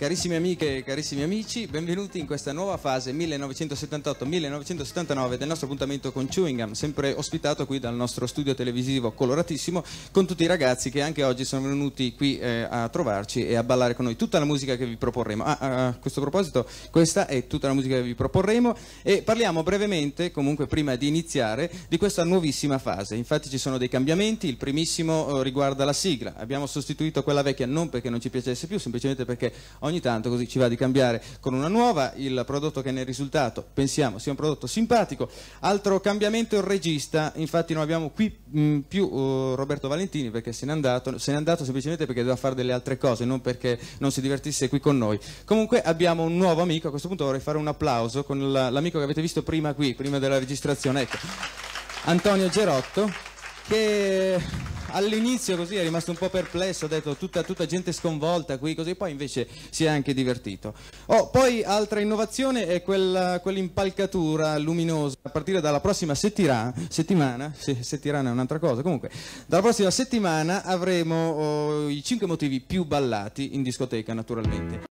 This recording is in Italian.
Carissime amiche e carissimi amici, benvenuti in questa nuova fase 1978-1979 del nostro appuntamento con Chewingham, sempre ospitato qui dal nostro studio televisivo coloratissimo, con tutti i ragazzi che anche oggi sono venuti qui eh, a trovarci e a ballare con noi tutta la musica che vi proporremo. Ah, ah a questo proposito, questa è tutta la musica che vi proporremo e parliamo brevemente, comunque prima di iniziare, di questa nuovissima fase. Infatti ci sono dei cambiamenti, il primissimo eh, riguarda la sigla. Abbiamo sostituito quella vecchia non perché non ci piacesse più, semplicemente perché ogni ogni tanto così ci va di cambiare con una nuova, il prodotto che nel risultato pensiamo sia un prodotto simpatico. Altro cambiamento il regista, infatti non abbiamo qui mh, mm, più uh, Roberto Valentini perché se n'è andato, se n'è andato semplicemente perché doveva fare delle altre cose, non perché non si divertisse qui con noi. Comunque abbiamo un nuovo amico, a questo punto vorrei fare un applauso con l'amico che avete visto prima qui, prima della registrazione, ecco. Antonio Gerotto che all'inizio così è rimasto un po' perplesso, ha detto tutta, tutta, gente sconvolta qui, così poi invece si è anche divertito. Oh, poi altra innovazione è quella, quell'impalcatura luminosa, a partire dalla prossima settirà, settimana, se, settirana è un'altra cosa, comunque, dalla prossima settimana avremo oh, i 5 motivi più ballati in discoteca naturalmente.